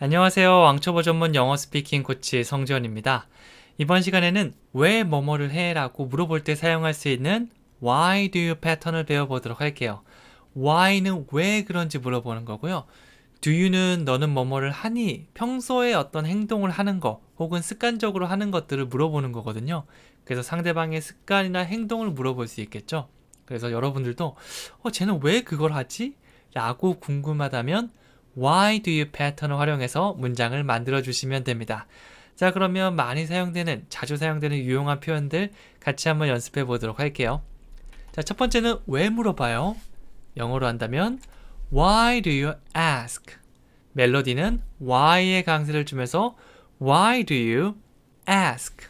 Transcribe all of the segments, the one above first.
안녕하세요. 왕초보 전문 영어 스피킹 코치 성지원입니다. 이번 시간에는 왜 뭐뭐를 해? 라고 물어볼 때 사용할 수 있는 why do you 패턴을 배워보도록 할게요. why는 왜 그런지 물어보는 거고요. do you는 너는 뭐뭐를 하니 평소에 어떤 행동을 하는 거 혹은 습관적으로 하는 것들을 물어보는 거거든요. 그래서 상대방의 습관이나 행동을 물어볼 수 있겠죠. 그래서 여러분들도 어, 쟤는 왜 그걸 하지? 라고 궁금하다면 why do you 패턴을 활용해서 문장을 만들어 주시면 됩니다. 자 그러면 많이 사용되는 자주 사용되는 유용한 표현들 같이 한번 연습해 보도록 할게요. 자 첫 번째는 왜 물어봐요? 영어로 한다면 Why do you ask? 멜로디는 w h y 의 강세를 주면서 Why do you ask?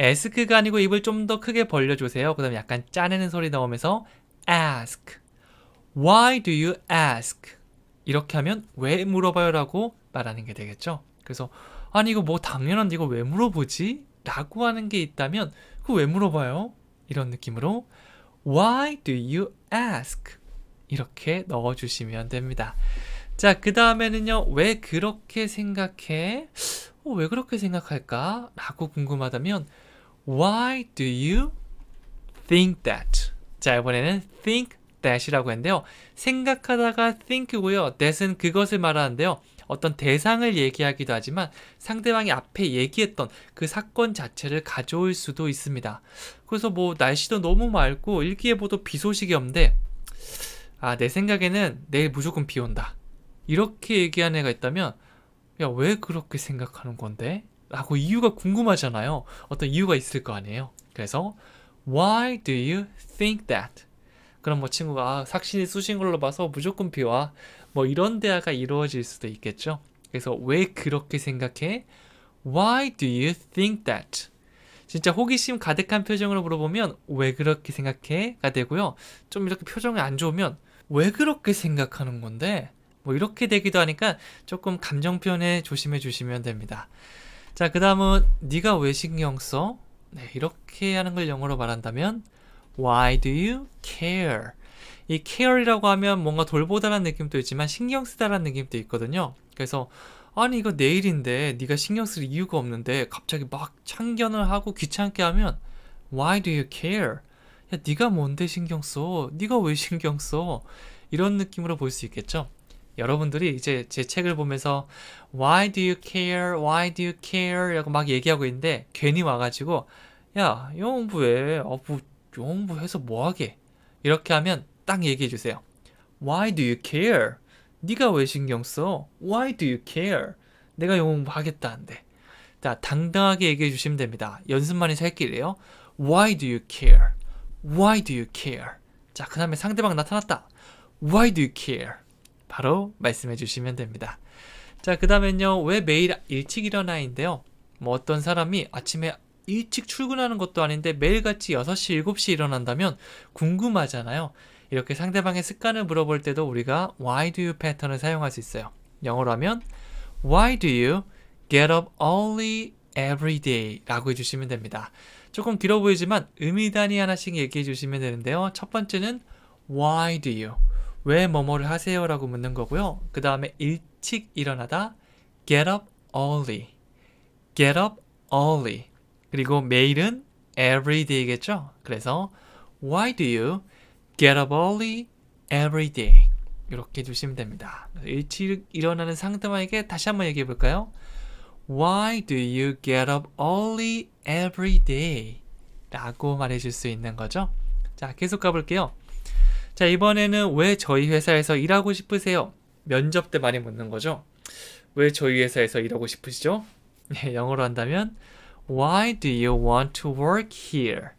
ask가 아니고 입을 좀 더 크게 벌려주세요. 그 다음에 약간 짜내는 소리 넣으면서 ask. Why do you ask? 이렇게 하면 왜 물어봐요 라고 말하는 게 되겠죠 그래서 아니 이거 뭐 당연한데 이거 왜 물어보지? 라고 하는 게 있다면 그 왜 물어봐요? 이런 느낌으로 Why do you ask? 이렇게 넣어주시면 됩니다 자 그 다음에는요 왜 그렇게 생각해? 어, 왜 그렇게 생각할까? 라고 궁금하다면 Why do you think that? 자 이번에는 think that이라고 했는데요. 생각하다가 think고요. that은 그것을 말하는데요. 어떤 대상을 얘기하기도 하지만 상대방이 앞에 얘기했던 그 사건 자체를 가져올 수도 있습니다. 그래서 뭐 날씨도 너무 맑고 일기예보도 비 소식이 없는데 아내 생각에는 내일 무조건 비 온다. 이렇게 얘기한 애가 있다면 야왜 그렇게 생각하는 건데? 라고 이유가 궁금하잖아요. 어떤 이유가 있을 거 아니에요. 그래서 Why do you think that? 그럼 뭐 친구가 아, 삭신이 쑤신 걸로 봐서 무조건 비와 뭐 이런 대화가 이루어질 수도 있겠죠. 그래서 왜 그렇게 생각해? Why do you think that? 진짜 호기심 가득한 표정으로 물어보면 왜 그렇게 생각해? 가 되고요. 좀 이렇게 표정이 안 좋으면 왜 그렇게 생각하는 건데? 뭐 이렇게 되기도 하니까 조금 감정 표현에 조심해 주시면 됩니다. 자, 그 다음은 네가 왜 신경 써? 네, 이렇게 하는 걸 영어로 말한다면 Why do you care? 이 care이라고 하면 뭔가 돌보다라는 느낌도 있지만 신경 쓰다라는 느낌도 있거든요. 그래서 아니 이거 내일인데 네가 신경 쓸 이유가 없는데 갑자기 막 참견을 하고 귀찮게 하면 Why do you care? 야 네가 뭔데 신경 써? 네가 왜 신경 써? 이런 느낌으로 볼 수 있겠죠. 여러분들이 이제 제 책을 보면서 Why do you care? Why do you care? 라고 막 얘기하고 있는데 괜히 와가지고 야, 영이부에 어, 뭐, 공부해서 뭐하게? 이렇게 하면 딱 얘기해 주세요. Why do you care? 네가 왜 신경 써? Why do you care? 내가 영부하겠다는데 자, 당당하게 얘기해 주시면 됩니다. 연습만이 살 길이에요. Why do you care? Why do you care? 자, 그 다음에 상대방 나타났다. Why do you care? 바로 말씀해 주시면 됩니다. 자, 그 다음엔요. 왜 매일 일찍 일어나인데요. 뭐 어떤 사람이 아침에 일찍 출근하는 것도 아닌데 매일같이 6시, 7시 일어난다면 궁금하잖아요. 이렇게 상대방의 습관을 물어볼 때도 우리가 why do you 패턴을 사용할 수 있어요. 영어로 하면 why do you get up early every day 라고 해주시면 됩니다. 조금 길어 보이지만 의미 단위 하나씩 얘기해 주시면 되는데요. 첫 번째는 why do you 왜 뭐뭐를 하세요 라고 묻는 거고요. 그 다음에 일찍 일어나다 get up early get up early 그리고 매일은 every day겠죠? 그래서 Why do you get up early every day? 이렇게 주시면 됩니다. 일찍 일어나는 상대방에게 다시 한번 얘기해 볼까요? Why do you get up early every day? 라고 말해 줄 수 있는 거죠. 자, 계속 가볼게요. 자, 이번에는 왜 저희 회사에서 일하고 싶으세요? 면접 때 많이 묻는 거죠. 왜 저희 회사에서 일하고 싶으시죠? 네, 영어로 한다면 Why do you want to work here?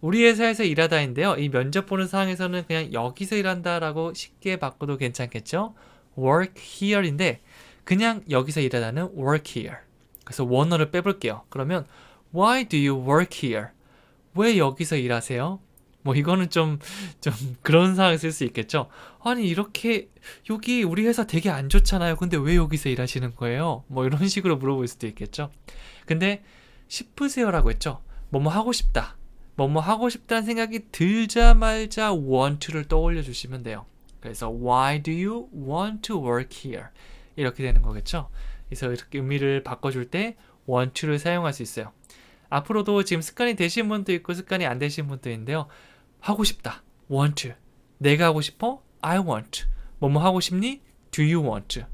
우리 회사에서 일하다인데요. 이 면접 보는 상황에서는 그냥 여기서 일한다라고 쉽게 바꿔도 괜찮겠죠? work here인데 그냥 여기서 일하다는 work here. 그래서 원어를 빼볼게요. 그러면 why do you work here? 왜 여기서 일하세요? 뭐 이거는 좀 좀 그런 상황에 쓸수 있겠죠. 아니 이렇게 여기 우리 회사 되게 안 좋잖아요. 근데 왜 여기서 일하시는 거예요? 뭐 이런 식으로 물어볼 수도 있겠죠. 근데 싶으세요라고 했죠. 뭐 뭐 하고 싶다. 뭐 뭐 하고 싶다는 생각이 들자말자 want를 떠올려 주시면 돼요. 그래서 why do you want to work here? 이렇게 되는 거겠죠. 그래서 이렇게 의미를 바꿔줄 때 want를 사용할 수 있어요. 앞으로도 지금 습관이 되신 분도 있고 습관이 안 되신 분도 있는데요. 하고 싶다. want. 내가 하고 싶어? I want. 뭐뭐 하고 싶니? do you want. To?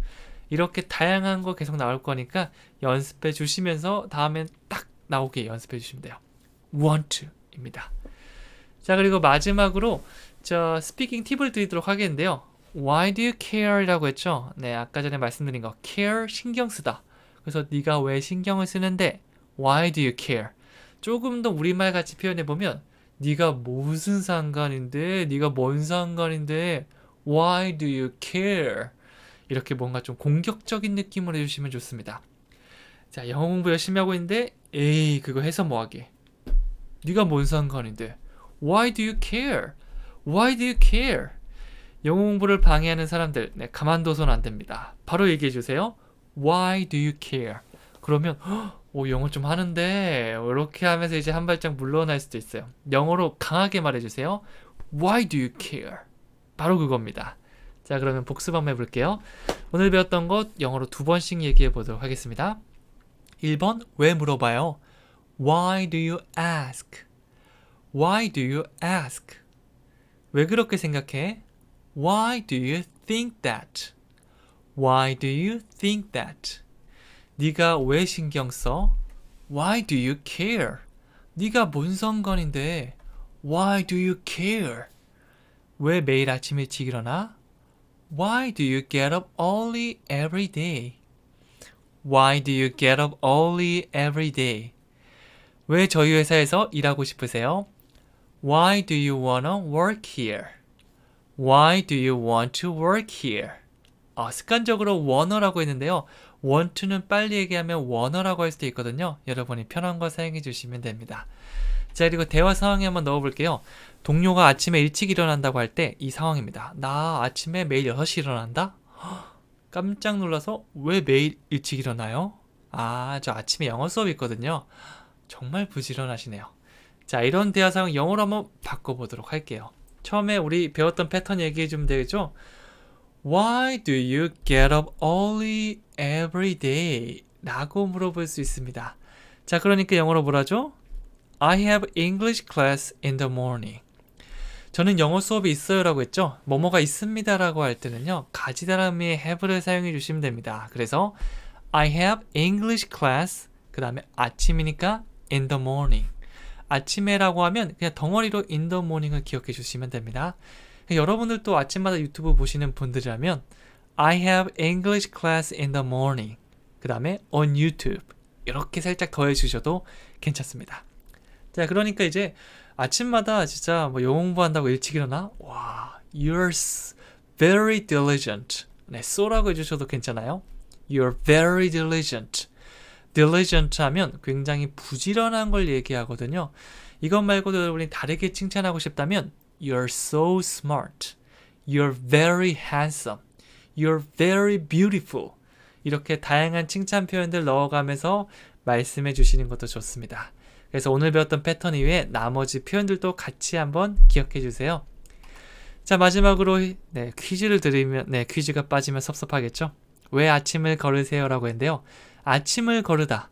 이렇게 다양한 거 계속 나올 거니까 연습해 주시면서 다음엔 딱 나오게 연습해 주시면 돼요. want입니다. 자 그리고 마지막으로 저 스피킹 팁을 드리도록 하겠는데요. Why do you care라고 했죠? 네 아까 전에 말씀드린 거 care 신경 쓰다. 그래서 네가 왜 신경을 쓰는데 Why do you care? 조금 더 우리말 같이 표현해 보면 네가 무슨 상관인데 네가 뭔 상관인데 Why do you care? 이렇게 뭔가 좀 공격적인 느낌을 해주시면 좋습니다. 자, 영어 공부 열심히 하고 있는데 에이, 그거 해서 뭐하게. 네가 뭔 상관인데. Why do you care? Why do you care? 영어 공부를 방해하는 사람들, 네, 가만둬선 안 됩니다. 바로 얘기해 주세요. Why do you care? 그러면 오 영어 좀 하는데 이렇게 하면서 이제 한 발짝 물러날 수도 있어요. 영어로 강하게 말해주세요. Why do you care? 바로 그겁니다. 자 그러면 복습 한번 해볼게요. 오늘 배웠던 것 영어로 두 번씩 얘기해 보도록 하겠습니다. 1번 왜 물어봐요? Why do you ask? Why do you ask? 왜 그렇게 생각해? Why do you think that? Why do you think that? 네가 왜 신경 써? Why do you care? 네가 뭔 상관인데? Why do you care? 왜 매일 아침 일찍 일어나? Why do you get up early every day? Why do you get up early every day? 왜 저희 회사에서 일하고 싶으세요? Why do you wanna work here? Why do you want to work here? 아, 습관적으로 원어라고 했는데요. want to는 빨리 얘기하면 원어라고 할 수도 있거든요. 여러분이 편한 거 사용해 주시면 됩니다. 자, 그리고 대화 상황에 한번 넣어볼게요. 동료가 아침에 일찍 일어난다고 할 때 이 상황입니다. 나 아침에 매일 6시 일어난다? 깜짝 놀라서 왜 매일 일찍 일어나요? 아, 저 아침에 영어 수업 있거든요. 정말 부지런하시네요. 자, 이런 대화 상황 영어로 한번 바꿔보도록 할게요. 처음에 우리 배웠던 패턴 얘기해 주면 되겠죠? Why do you get up early every day? 라고 물어볼 수 있습니다. 자, 그러니까 영어로 뭐라죠? I have English class in the morning. 저는 영어 수업이 있어요 라고 했죠. 뭐뭐가 있습니다 라고 할 때는요. 가지다람미의 have를 사용해 주시면 됩니다. 그래서 I have English class 그 다음에 아침이니까 in the morning 아침에 라고 하면 그냥 덩어리로 in the morning을 기억해 주시면 됩니다. 여러분들 도 아침마다 유튜브 보시는 분들이라면 I have English class in the morning 그 다음에 on YouTube 이렇게 살짝 더해 주셔도 괜찮습니다. 자, 그러니까 이제 아침마다 진짜 뭐 영어 공부한다고 일찍 일어나? 와, you're very diligent. 네, so라고 해주셔도 괜찮아요. You're very diligent. diligent 하면 굉장히 부지런한 걸 얘기하거든요. 이것 말고도 우리 다르게 칭찬하고 싶다면 You're so smart. You're very handsome. You're very beautiful. 이렇게 다양한 칭찬 표현들 넣어가면서 말씀해 주시는 것도 좋습니다. 그래서 오늘 배웠던 패턴 이외에 나머지 표현들도 같이 한번 기억해 주세요. 자 마지막으로 네, 퀴즈를 드리면 네 퀴즈가 빠지면 섭섭하겠죠? 왜 아침을 걸으세요? 라고 했는데요. 아침을 걸으다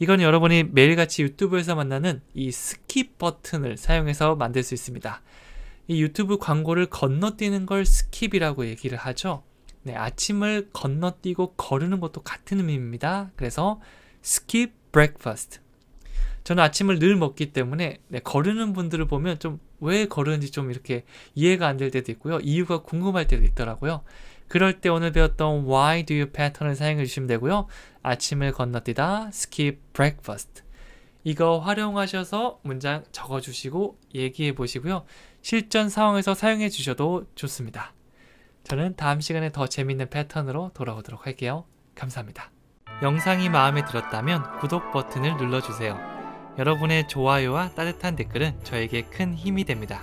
이건 여러분이 매일같이 유튜브에서 만나는 이 스킵 버튼을 사용해서 만들 수 있습니다. 이 유튜브 광고를 건너뛰는 걸 스킵이라고 얘기를 하죠. 네, 아침을 건너뛰고 거르는 것도 같은 의미입니다. 그래서 스킵 브 p 퍼스트 저는 아침을 늘 먹기 때문에 네, 거르는 분들을 보면 좀 왜 거르는지 좀 이렇게 이해가 안 될 때도 있고요. 이유가 궁금할 때도 있더라고요. 그럴 때 오늘 배웠던 why do you 패턴을 사용해 주시면 되고요. 아침을 건너뛰다 skip breakfast 이거 활용하셔서 문장 적어주시고 얘기해 보시고요. 실전 상황에서 사용해 주셔도 좋습니다. 저는 다음 시간에 더 재밌는 패턴으로 돌아오도록 할게요. 감사합니다. 영상이 마음에 들었다면 구독 버튼을 눌러주세요. 여러분의 좋아요와 따뜻한 댓글은 저에게 큰 힘이 됩니다.